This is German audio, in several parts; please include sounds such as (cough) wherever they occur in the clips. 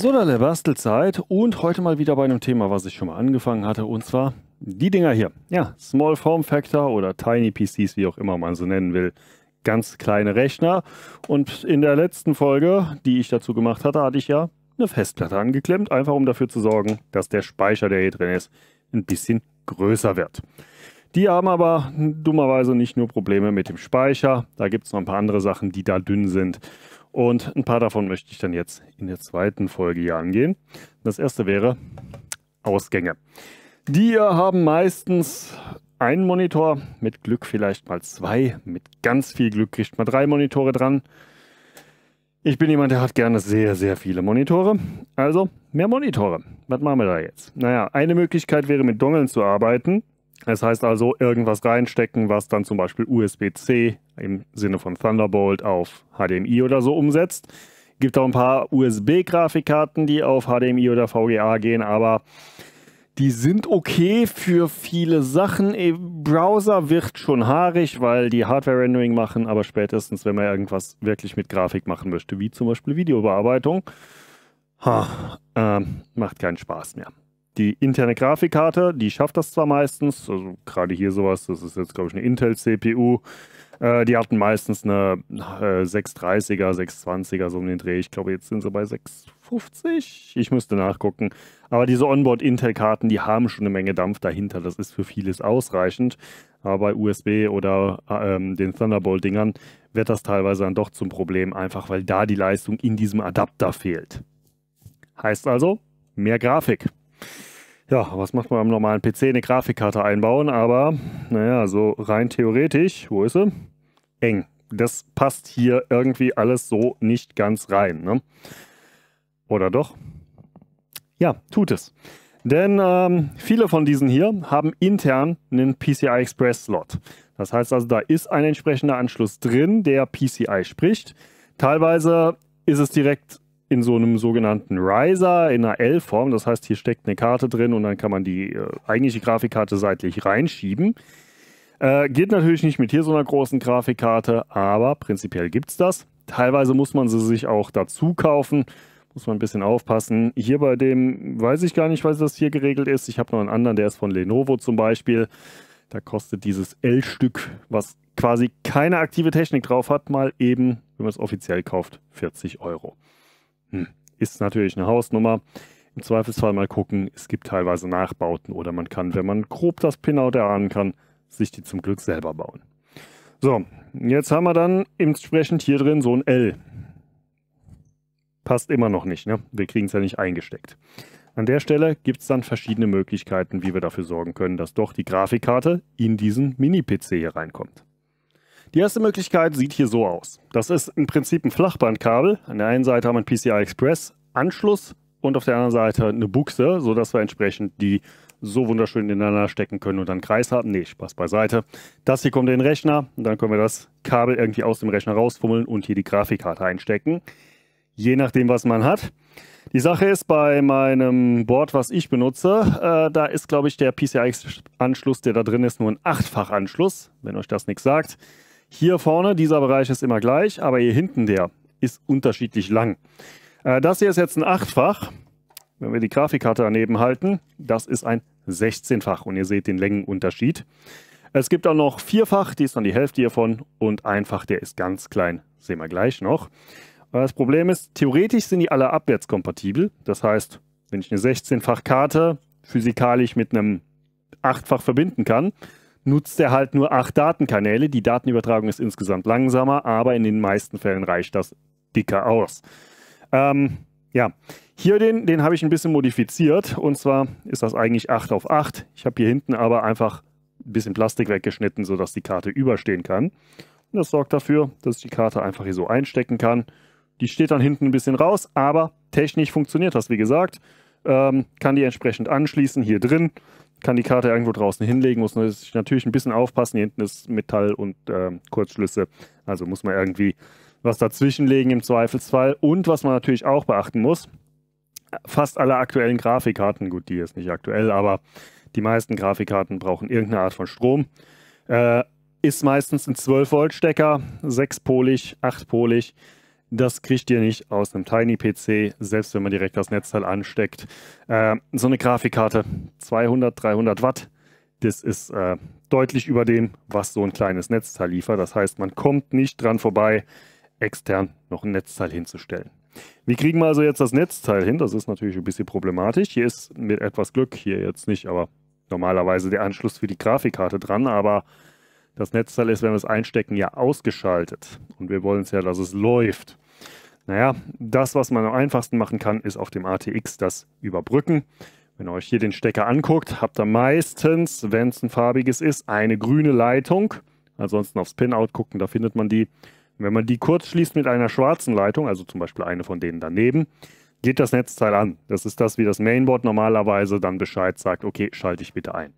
So, dann der Bastelzeit und heute mal wieder bei einem Thema, was ich schon mal angefangen hatte und zwar die Dinger hier. Ja, Small Form Factor oder Tiny PCs, wie auch immer man so nennen will. Ganz kleine Rechner und in der letzten Folge, die ich dazu gemacht hatte, hatte ich ja eine Festplatte angeklemmt, einfach um dafür zu sorgen, dass der Speicher, der hier drin ist, ein bisschen größer wird. Die haben aber dummerweise nicht nur Probleme mit dem Speicher, da gibt es noch ein paar andere Sachen, die da dünn sind. Und ein paar davon möchte ich dann jetzt in der zweiten Folge hier angehen. Das erste wäre Ausgänge. Die haben meistens einen Monitor, mit Glück vielleicht mal zwei, mit ganz viel Glück kriegt man drei Monitore dran. Ich bin jemand, der hat gerne sehr, sehr viele Monitore. Also mehr Monitore. Was machen wir da jetzt? Naja, eine Möglichkeit wäre mit Dongeln zu arbeiten. Es heißt also, irgendwas reinstecken, was dann zum Beispiel USB-C im Sinne von Thunderbolt auf HDMI oder so umsetzt. Gibt auch ein paar USB-Grafikkarten, die auf HDMI oder VGA gehen, aber die sind okay für viele Sachen. Im Browser wird schon haarig, weil die Hardware-Rendering machen, aber spätestens, wenn man irgendwas wirklich mit Grafik machen möchte, wie zum Beispiel Videobearbeitung, ha, äh, macht keinen Spaß mehr die interne Grafikkarte, die schafft das zwar meistens, also gerade hier sowas, das ist jetzt, glaube ich, eine Intel-CPU. Äh, die hatten meistens eine äh, 630er, 620er, so um den Dreh. Ich glaube, jetzt sind sie bei 650. Ich müsste nachgucken. Aber diese Onboard-Intel-Karten, die haben schon eine Menge Dampf dahinter. Das ist für vieles ausreichend. Aber bei USB oder äh, ähm, den Thunderbolt-Dingern wird das teilweise dann doch zum Problem, einfach weil da die Leistung in diesem Adapter fehlt. Heißt also, mehr Grafik. Ja, was macht man am normalen PC? Eine Grafikkarte einbauen, aber naja, so rein theoretisch, wo ist sie? Eng. Das passt hier irgendwie alles so nicht ganz rein. Ne? Oder doch? Ja, tut es. Denn ähm, viele von diesen hier haben intern einen PCI Express Slot. Das heißt also, da ist ein entsprechender Anschluss drin, der PCI spricht. Teilweise ist es direkt in so einem sogenannten Riser in einer L-Form. Das heißt, hier steckt eine Karte drin und dann kann man die äh, eigentliche Grafikkarte seitlich reinschieben. Äh, geht natürlich nicht mit hier so einer großen Grafikkarte, aber prinzipiell gibt es das. Teilweise muss man sie sich auch dazu kaufen. Muss man ein bisschen aufpassen. Hier bei dem weiß ich gar nicht, was das hier geregelt ist. Ich habe noch einen anderen, der ist von Lenovo zum Beispiel. Da kostet dieses L-Stück, was quasi keine aktive Technik drauf hat, mal eben, wenn man es offiziell kauft, 40 Euro. Hm. Ist natürlich eine Hausnummer. Im Zweifelsfall mal gucken, es gibt teilweise Nachbauten oder man kann, wenn man grob das Pinout erahnen kann, sich die zum Glück selber bauen. So, jetzt haben wir dann entsprechend hier drin so ein L. Passt immer noch nicht, ne? Wir kriegen es ja nicht eingesteckt. An der Stelle gibt es dann verschiedene Möglichkeiten, wie wir dafür sorgen können, dass doch die Grafikkarte in diesen Mini-PC hier reinkommt. Die erste Möglichkeit sieht hier so aus. Das ist im Prinzip ein Flachbandkabel. An der einen Seite haben wir einen PCI Express Anschluss und auf der anderen Seite eine Buchse, sodass wir entsprechend die so wunderschön ineinander stecken können und dann einen Kreis haben. Nee, Spaß beiseite. Das hier kommt in den Rechner und dann können wir das Kabel irgendwie aus dem Rechner rausfummeln und hier die Grafikkarte einstecken. Je nachdem, was man hat. Die Sache ist, bei meinem Board, was ich benutze, äh, da ist, glaube ich, der PCI-Anschluss, der da drin ist, nur ein Achtfach-Anschluss, wenn euch das nichts sagt. Hier vorne, dieser Bereich ist immer gleich, aber hier hinten der ist unterschiedlich lang. Äh, das hier ist jetzt ein Achtfach. Wenn wir die Grafikkarte daneben halten, das ist ein 16-fach und ihr seht den Längenunterschied. Es gibt auch noch vierfach, die ist dann die Hälfte hiervon und einfach, der ist ganz klein, sehen wir gleich noch. Äh, das Problem ist, theoretisch sind die alle abwärtskompatibel. Das heißt, wenn ich eine 16-fach Karte physikalisch mit einem 8-fach verbinden kann, nutzt er halt nur acht Datenkanäle. Die Datenübertragung ist insgesamt langsamer, aber in den meisten Fällen reicht das dicker aus. Ähm, ja, hier den, den habe ich ein bisschen modifiziert und zwar ist das eigentlich 8 auf 8. Ich habe hier hinten aber einfach ein bisschen Plastik weggeschnitten, sodass die Karte überstehen kann. Und das sorgt dafür, dass ich die Karte einfach hier so einstecken kann. Die steht dann hinten ein bisschen raus, aber technisch funktioniert das, wie gesagt. Ähm, kann die entsprechend anschließen hier drin kann die Karte irgendwo draußen hinlegen, muss natürlich ein bisschen aufpassen. Hier hinten ist Metall und äh, Kurzschlüsse. Also muss man irgendwie was dazwischenlegen im Zweifelsfall. Und was man natürlich auch beachten muss, fast alle aktuellen Grafikkarten, gut, die ist nicht aktuell, aber die meisten Grafikkarten brauchen irgendeine Art von Strom. Äh, ist meistens ein 12-Volt-Stecker, sechspolig, achtpolig. Das kriegt ihr nicht aus einem Tiny-PC, selbst wenn man direkt das Netzteil ansteckt. Äh, so eine Grafikkarte, 200, 300 Watt, das ist äh, deutlich über dem, was so ein kleines Netzteil liefert. Das heißt, man kommt nicht dran vorbei, extern noch ein Netzteil hinzustellen. Wie kriegen wir also jetzt das Netzteil hin? Das ist natürlich ein bisschen problematisch. Hier ist mit etwas Glück, hier jetzt nicht, aber normalerweise der Anschluss für die Grafikkarte dran, aber das Netzteil ist, wenn wir es einstecken, ja ausgeschaltet. Und wir wollen es ja, dass es läuft. Naja, das, was man am einfachsten machen kann, ist auf dem ATX das Überbrücken. Wenn ihr euch hier den Stecker anguckt, habt ihr meistens, wenn es ein farbiges ist, eine grüne Leitung. Ansonsten aufs Pinout gucken, da findet man die. Wenn man die kurz schließt mit einer schwarzen Leitung, also zum Beispiel eine von denen daneben, geht das Netzteil an. Das ist das, wie das Mainboard normalerweise dann Bescheid sagt, okay, schalte ich bitte ein.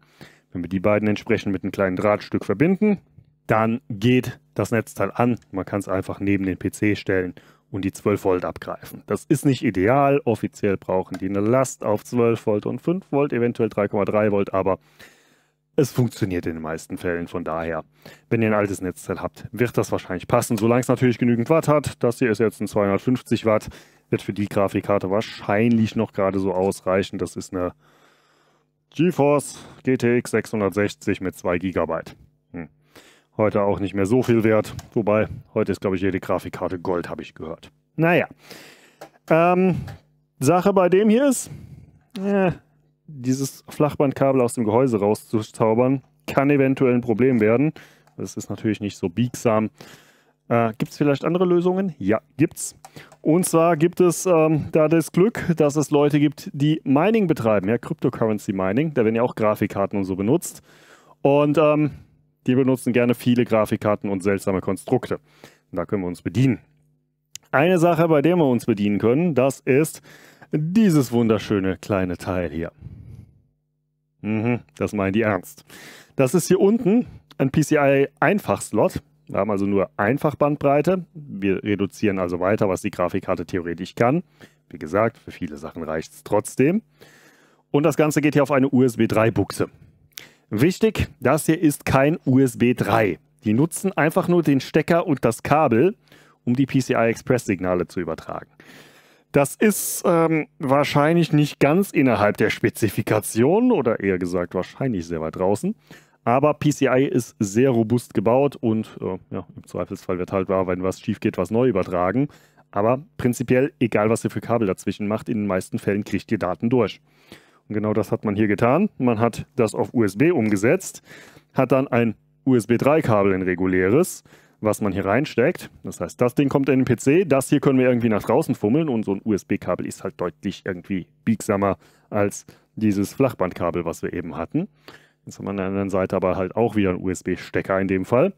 Wenn wir die beiden entsprechend mit einem kleinen Drahtstück verbinden, dann geht das Netzteil an. Man kann es einfach neben den PC stellen und die 12 Volt abgreifen. Das ist nicht ideal. Offiziell brauchen die eine Last auf 12 Volt und 5 Volt, eventuell 3,3 Volt, aber es funktioniert in den meisten Fällen. Von daher, wenn ihr ein altes Netzteil habt, wird das wahrscheinlich passen, solange es natürlich genügend Watt hat. Das hier ist jetzt ein 250 Watt, wird für die Grafikkarte wahrscheinlich noch gerade so ausreichen. Das ist eine GeForce GTX 660 mit 2 GB. Heute auch nicht mehr so viel wert. Wobei, heute ist, glaube ich, jede Grafikkarte Gold, habe ich gehört. Naja. Ähm, Sache bei dem hier ist, äh, dieses Flachbandkabel aus dem Gehäuse rauszuzaubern, kann eventuell ein Problem werden. Das ist natürlich nicht so biegsam. Äh, gibt es vielleicht andere Lösungen? Ja, gibt's. Und zwar gibt es ähm, da das Glück, dass es Leute gibt, die Mining betreiben, ja, Cryptocurrency Mining. Da werden ja auch Grafikkarten und so benutzt. Und ähm, die benutzen gerne viele Grafikkarten und seltsame Konstrukte. Da können wir uns bedienen. Eine Sache, bei der wir uns bedienen können, das ist dieses wunderschöne kleine Teil hier. Mhm, das meinen die ernst. Das ist hier unten ein pci einfachslot Wir haben also nur Einfachbandbreite. Wir reduzieren also weiter, was die Grafikkarte theoretisch kann. Wie gesagt, für viele Sachen reicht es trotzdem. Und das Ganze geht hier auf eine USB 3-Buchse. Wichtig, das hier ist kein USB 3. Die nutzen einfach nur den Stecker und das Kabel, um die PCI Express Signale zu übertragen. Das ist ähm, wahrscheinlich nicht ganz innerhalb der Spezifikation oder eher gesagt wahrscheinlich sehr weit draußen. Aber PCI ist sehr robust gebaut und äh, ja, im Zweifelsfall wird halt wahr, wenn was schief geht, was neu übertragen. Aber prinzipiell, egal was ihr für Kabel dazwischen macht, in den meisten Fällen kriegt ihr Daten durch. Und genau das hat man hier getan. Man hat das auf USB umgesetzt, hat dann ein USB 3-Kabel, in reguläres, was man hier reinsteckt. Das heißt, das Ding kommt in den PC, das hier können wir irgendwie nach draußen fummeln und so ein USB-Kabel ist halt deutlich irgendwie biegsamer als dieses Flachbandkabel, was wir eben hatten. Jetzt haben wir an der anderen Seite aber halt auch wieder einen USB-Stecker in dem Fall.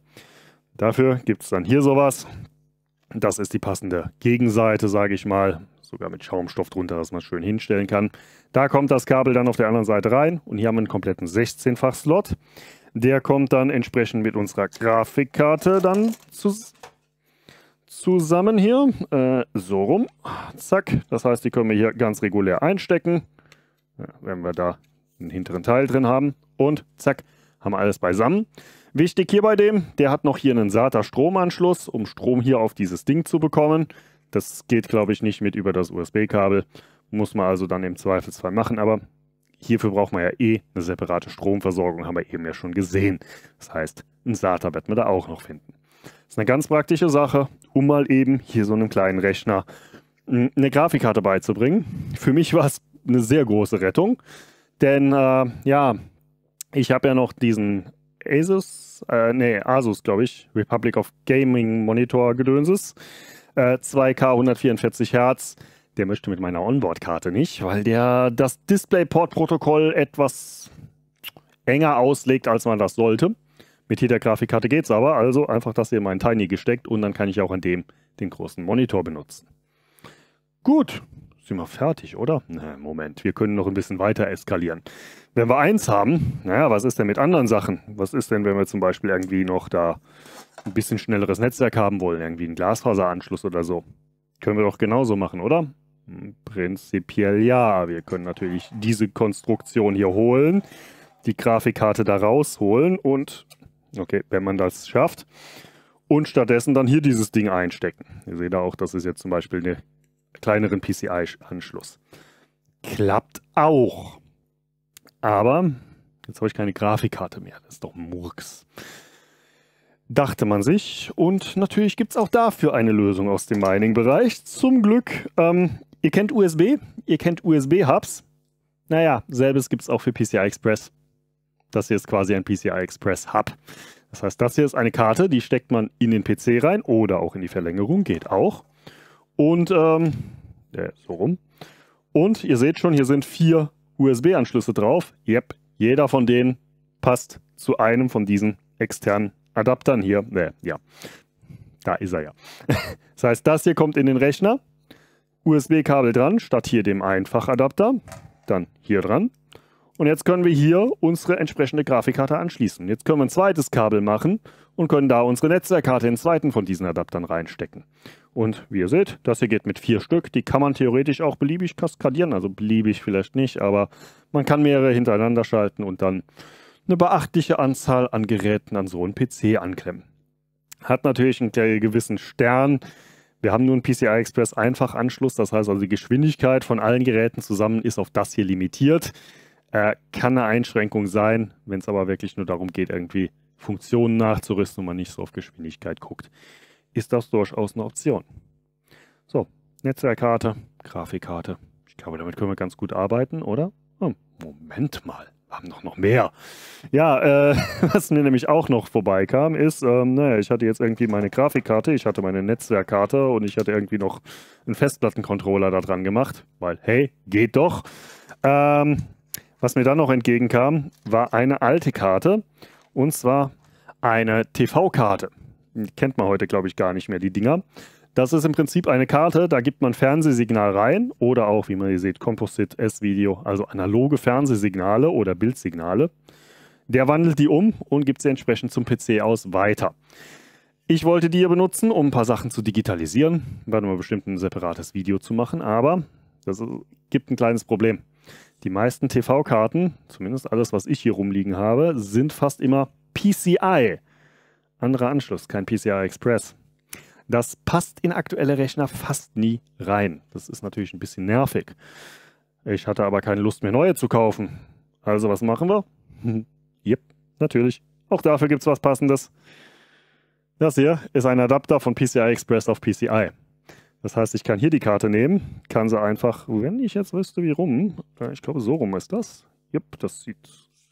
Dafür gibt es dann hier sowas. Das ist die passende Gegenseite, sage ich mal sogar mit Schaumstoff drunter, dass man es schön hinstellen kann. Da kommt das Kabel dann auf der anderen Seite rein und hier haben wir einen kompletten 16-fach Slot. Der kommt dann entsprechend mit unserer Grafikkarte dann zu zusammen hier. Äh, so rum. Zack. Das heißt, die können wir hier ganz regulär einstecken. Ja, wenn wir da einen hinteren Teil drin haben. Und zack, haben wir alles beisammen. Wichtig hier bei dem, der hat noch hier einen SATA-Stromanschluss, um Strom hier auf dieses Ding zu bekommen. Das geht, glaube ich, nicht mit über das USB-Kabel. Muss man also dann im Zweifelsfall machen. Aber hierfür braucht man ja eh eine separate Stromversorgung, haben wir eben ja schon gesehen. Das heißt, ein SATA wird man da auch noch finden. Das ist eine ganz praktische Sache, um mal eben hier so einem kleinen Rechner hm, eine Grafikkarte beizubringen. Für mich war es eine sehr große Rettung, denn äh, ja, ich habe ja noch diesen Asus, äh, nee, Asus, glaube ich, Republic of Gaming Monitor Gedönses. 2K äh, 144 Hertz. Der möchte mit meiner Onboard-Karte nicht, weil der das DisplayPort-Protokoll etwas enger auslegt, als man das sollte. Mit jeder Grafikkarte geht es aber, also einfach das hier in meinen Tiny gesteckt und dann kann ich auch an dem den großen Monitor benutzen. Gut, sind wir fertig, oder? Na, Moment, wir können noch ein bisschen weiter eskalieren. Wenn wir eins haben, naja, was ist denn mit anderen Sachen? Was ist denn, wenn wir zum Beispiel irgendwie noch da ein bisschen schnelleres Netzwerk haben wollen, irgendwie einen Glasfaseranschluss oder so. Können wir doch genauso machen, oder? Hm, prinzipiell ja. Wir können natürlich diese Konstruktion hier holen, die Grafikkarte da rausholen und, okay, wenn man das schafft, und stattdessen dann hier dieses Ding einstecken. Ihr seht da auch, das ist jetzt zum Beispiel einen kleineren PCI-Anschluss. Klappt auch. Aber jetzt habe ich keine Grafikkarte mehr. Das ist doch Murks dachte man sich. Und natürlich gibt es auch dafür eine Lösung aus dem Mining-Bereich. Zum Glück, ähm, ihr kennt USB, ihr kennt USB-Hubs. Naja, selbes gibt es auch für PCI Express. Das hier ist quasi ein PCI Express Hub. Das heißt, das hier ist eine Karte, die steckt man in den PC rein oder auch in die Verlängerung, geht auch. Und ähm, so rum. Und ihr seht schon, hier sind vier USB-Anschlüsse drauf. Yep, jeder von denen passt zu einem von diesen externen Adaptern hier. Ne, ja. Da ist er ja. (laughs) das heißt, das hier kommt in den Rechner. USB-Kabel dran, statt hier dem Einfachadapter. Dann hier dran. Und jetzt können wir hier unsere entsprechende Grafikkarte anschließen. Jetzt können wir ein zweites Kabel machen und können da unsere Netzwerkkarte in den zweiten von diesen Adaptern reinstecken. Und wie ihr seht, das hier geht mit vier Stück. Die kann man theoretisch auch beliebig kaskadieren, also beliebig vielleicht nicht, aber man kann mehrere hintereinander schalten und dann eine beachtliche Anzahl an Geräten an so einen PC anklemmen. Hat natürlich einen gewissen Stern. Wir haben nur einen PCI Express Einfachanschluss, das heißt also die Geschwindigkeit von allen Geräten zusammen ist auf das hier limitiert. Äh, kann eine Einschränkung sein, wenn es aber wirklich nur darum geht, irgendwie Funktionen nachzurüsten und man nicht so auf Geschwindigkeit guckt, ist das durchaus eine Option. So, Netzwerkkarte, Grafikkarte. Ich glaube, damit können wir ganz gut arbeiten, oder? Oh, Moment mal haben doch noch mehr. Ja, äh, (laughs) was mir nämlich auch noch vorbeikam, ist, ähm, naja, ich hatte jetzt irgendwie meine Grafikkarte, ich hatte meine Netzwerkkarte und ich hatte irgendwie noch einen Festplattencontroller da dran gemacht, weil, hey, geht doch. Ähm, was mir dann noch entgegenkam, war eine alte Karte und zwar eine TV-Karte. Kennt man heute, glaube ich, gar nicht mehr, die Dinger. Das ist im Prinzip eine Karte, da gibt man Fernsehsignal rein oder auch, wie man hier sieht, Composite S-Video, also analoge Fernsehsignale oder Bildsignale. Der wandelt die um und gibt sie entsprechend zum PC aus weiter. Ich wollte die hier benutzen, um ein paar Sachen zu digitalisieren. Werden wir bestimmt ein separates Video zu machen, aber das gibt ein kleines Problem. Die meisten TV-Karten, zumindest alles, was ich hier rumliegen habe, sind fast immer PCI. Anderer Anschluss, kein PCI Express. Das passt in aktuelle Rechner fast nie rein. Das ist natürlich ein bisschen nervig. Ich hatte aber keine Lust mehr, neue zu kaufen. Also, was machen wir? yep, (laughs) natürlich. Auch dafür gibt es was Passendes. Das hier ist ein Adapter von PCI Express auf PCI. Das heißt, ich kann hier die Karte nehmen, kann sie einfach, wenn ich jetzt wüsste, wie rum, äh, ich glaube, so rum ist das. Yep, das sieht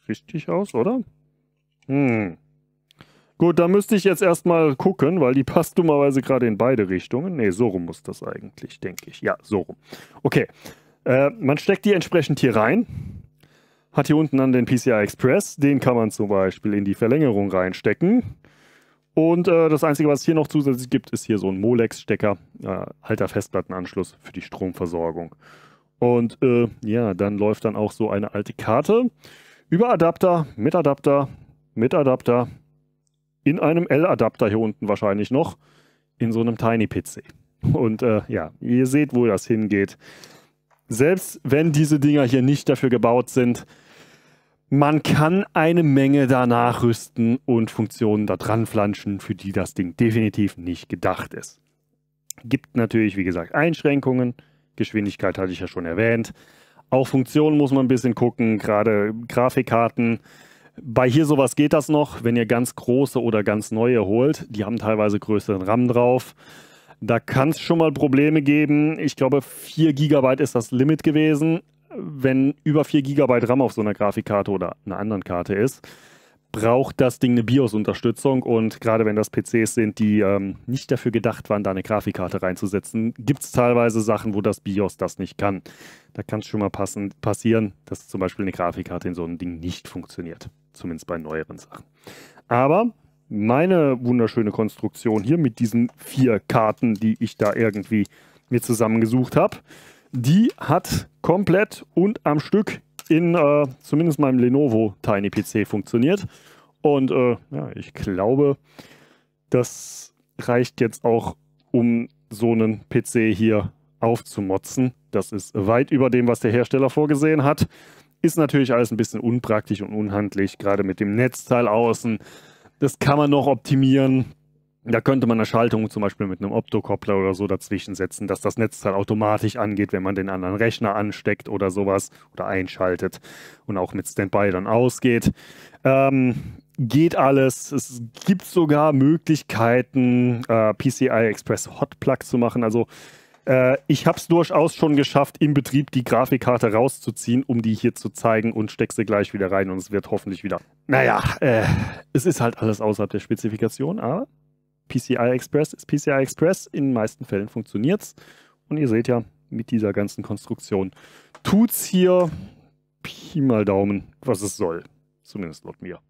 richtig aus, oder? Hm. Gut, da müsste ich jetzt erstmal gucken, weil die passt dummerweise gerade in beide Richtungen. Ne, so rum muss das eigentlich, denke ich. Ja, so rum. Okay, äh, man steckt die entsprechend hier rein. Hat hier unten dann den PCI Express. Den kann man zum Beispiel in die Verlängerung reinstecken. Und äh, das Einzige, was es hier noch zusätzlich gibt, ist hier so ein Molex-Stecker, äh, alter Festplattenanschluss für die Stromversorgung. Und äh, ja, dann läuft dann auch so eine alte Karte über Adapter, mit Adapter, mit Adapter, in einem L-Adapter hier unten wahrscheinlich noch, in so einem Tiny PC. Und äh, ja, ihr seht, wo das hingeht. Selbst wenn diese Dinger hier nicht dafür gebaut sind, man kann eine Menge da nachrüsten und Funktionen da dran flanschen, für die das Ding definitiv nicht gedacht ist. Gibt natürlich, wie gesagt, Einschränkungen. Geschwindigkeit hatte ich ja schon erwähnt. Auch Funktionen muss man ein bisschen gucken, gerade Grafikkarten bei hier sowas geht das noch, wenn ihr ganz große oder ganz neue holt. Die haben teilweise größeren RAM drauf. Da kann es schon mal Probleme geben. Ich glaube, 4 GB ist das Limit gewesen, wenn über 4 GB RAM auf so einer Grafikkarte oder einer anderen Karte ist braucht das Ding eine BIOS-Unterstützung und gerade wenn das PCs sind, die ähm, nicht dafür gedacht waren, da eine Grafikkarte reinzusetzen, gibt es teilweise Sachen, wo das BIOS das nicht kann. Da kann es schon mal passen, passieren, dass zum Beispiel eine Grafikkarte in so einem Ding nicht funktioniert, zumindest bei neueren Sachen. Aber meine wunderschöne Konstruktion hier mit diesen vier Karten, die ich da irgendwie mir zusammengesucht habe, die hat komplett und am Stück in äh, zumindest meinem Lenovo Tiny PC funktioniert. Und äh, ja, ich glaube, das reicht jetzt auch, um so einen PC hier aufzumotzen. Das ist weit über dem, was der Hersteller vorgesehen hat. Ist natürlich alles ein bisschen unpraktisch und unhandlich, gerade mit dem Netzteil außen. Das kann man noch optimieren. Da könnte man eine Schaltung zum Beispiel mit einem Optokoppler oder so dazwischen setzen, dass das Netzteil automatisch angeht, wenn man den anderen Rechner ansteckt oder sowas oder einschaltet und auch mit Standby dann ausgeht. Ähm, geht alles. Es gibt sogar Möglichkeiten, äh, PCI Express Hotplug zu machen. Also äh, ich habe es durchaus schon geschafft, im Betrieb die Grafikkarte rauszuziehen, um die hier zu zeigen und stecke sie gleich wieder rein und es wird hoffentlich wieder. Naja, äh, es ist halt alles außerhalb der Spezifikation, aber PCI Express ist PCI Express. In den meisten Fällen funktioniert es. Und ihr seht ja, mit dieser ganzen Konstruktion tut es hier Pi mal Daumen, was es soll. Zumindest laut mir.